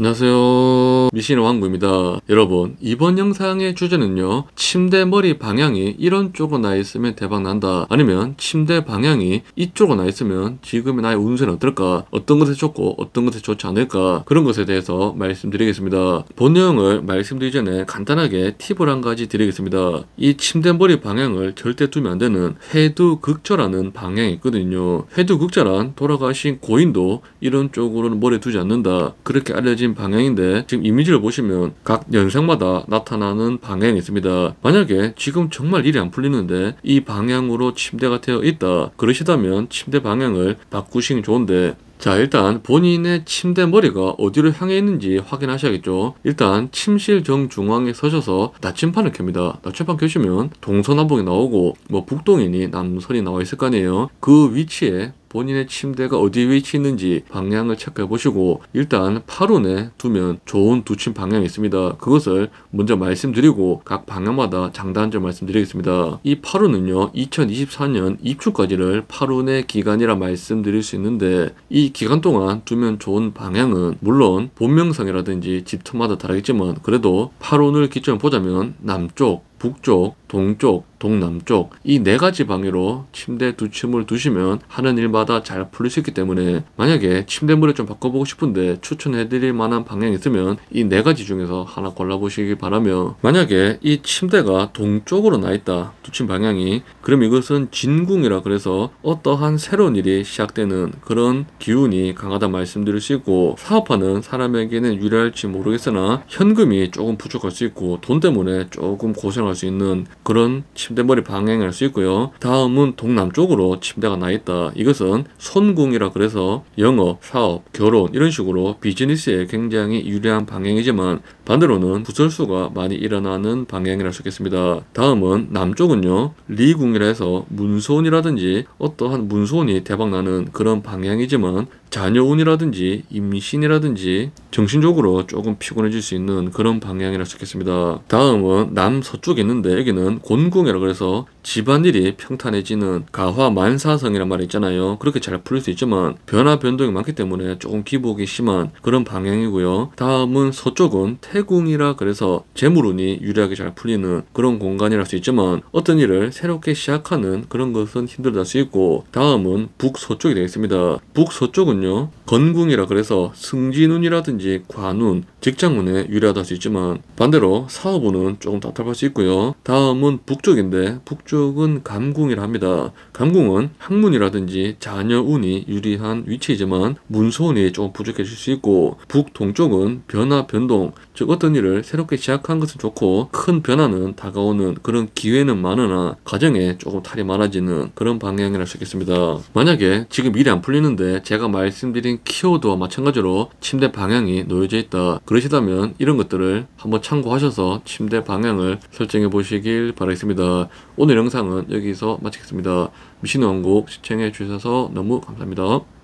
안녕하세요 미신의 왕구입니다 여러분 이번 영상의 주제는요 침대 머리 방향이 이런 쪽으로 나 있으면 대박 난다 아니면 침대 방향이 이쪽으로 나 있으면 지금의 나의 운세는 어떨까 어떤 것에 좋고 어떤 것에 좋지 않을까 그런 것에 대해서 말씀드리겠습니다 본 내용을 말씀드리기 전에 간단하게 팁을 한 가지 드리겠습니다 이 침대 머리 방향을 절대 두면 안 되는 회두극절하는 방향이 있거든요 회두극절한 돌아가신 고인도 이런 쪽으로는 머리 두지 않는다 그렇게 알려진 지금 방향인데 지금 이미지를 보시면 각연상마다 나타나는 방향이 있습니다. 만약에 지금 정말 일이 안 풀리는데 이 방향으로 침대가 되어 있다 그러시다면 침대 방향을 바꾸시는 게 좋은데 자 일단 본인의 침대 머리가 어디로 향해 있는지 확인하셔야겠죠 일단 침실 정중앙에 서셔서 나침판을 켭니다 나침판 켜시면 동서남북이 나오고 뭐 북동이니 남서이 나와 있을 거 아니에요 그 위치에 본인의 침대가 어디 위치 있는지 방향을 체크해 보시고 일단 8원에 두면 좋은 두침 방향이 있습니다. 그것을 먼저 말씀드리고 각 방향마다 장단점 말씀드리겠습니다. 이 8원은요 2024년 입주까지를 8원의 기간이라 말씀드릴 수 있는데 이 기간 동안 두면 좋은 방향은 물론 본명상이라든지 집터마다 다르겠지만 그래도 8원을 기점 보자면 남쪽, 북쪽, 동쪽, 동남쪽 이 네 가지 방향으로 침대 두침을 두시면 하는 일마다 잘 풀릴 수 있기 때문에 만약에 침대물을 좀 바꿔보고 싶은데 추천해드릴 만한 방향이 있으면 이 네 가지 중에서 하나 골라보시기 바라며 만약에 이 침대가 동쪽으로 나 있다 두 침 방향이 그럼 이것은 진궁이라 그래서 어떠한 새로운 일이 시작되는 그런 기운이 강하다 말씀드릴 수 있고 사업하는 사람에게는 유리할지 모르겠으나 현금이 조금 부족할 수 있고 돈 때문에 조금 고생할 수 있는 그런 침 침대머리 방향할 수 있고요. 다음은 동남쪽으로 침대가 나 있다. 이것은 손궁이라 그래서 영업, 사업, 결혼 이런 식으로 비즈니스에 굉장히 유리한 방향이지만 반대로는 부설수가 많이 일어나는 방향이라 할수 있겠습니다. 다음은 남쪽은요. 리궁이라 해서 문손이라든지 어떠한 문손이 대박나는 그런 방향이지만 자녀운이라든지 임신이라든지 정신적으로 조금 피곤해질 수 있는 그런 방향이라 적겠습니다. 다음은 남서쪽에 있는데 여기는 곤궁이라 그래서 집안일이 평탄해지는 가화만사성이란 말이 있잖아요. 그렇게 잘 풀릴 수 있지만 변화 변동이 많기 때문에 조금 기복이 심한 그런 방향이고요. 다음은 서쪽은 태궁이라 그래서 재물운이 유리하게 잘 풀리는 그런 공간이라 할 수 있지만 어떤 일을 새롭게 시작하는 그런 것은 힘들다 할수 있고 다음은 북서쪽이 되겠습니다. 북서쪽은 있거요 건궁이라 그래서 승진운이라든지 관운, 직장운에 유리하다 할 수 있지만 반대로 사업운은 조금 답답할 수 있고요. 다음은 북쪽인데 북쪽은 감궁이라 합니다. 감궁은 학문이라든지 자녀운이 유리한 위치이지만 문소운이 조금 부족해질 수 있고 북동쪽은 변화 변동 즉 어떤 일을 새롭게 시작한 것은 좋고 큰 변화는 다가오는 그런 기회는 많으나 가정에 조금 탈이 많아지는 그런 방향이라 할 수 있겠습니다. 만약에 지금 일이 안 풀리는데 제가 말 말씀드린 키워드와 마찬가지로 침대 방향이 놓여져 있다. 그러시다면 이런 것들을 한번 참고하셔서 침대 방향을 설정해 보시길 바라겠습니다. 오늘 영상은 여기서 마치겠습니다. 미신 원곡 시청해 주셔서 너무 감사합니다.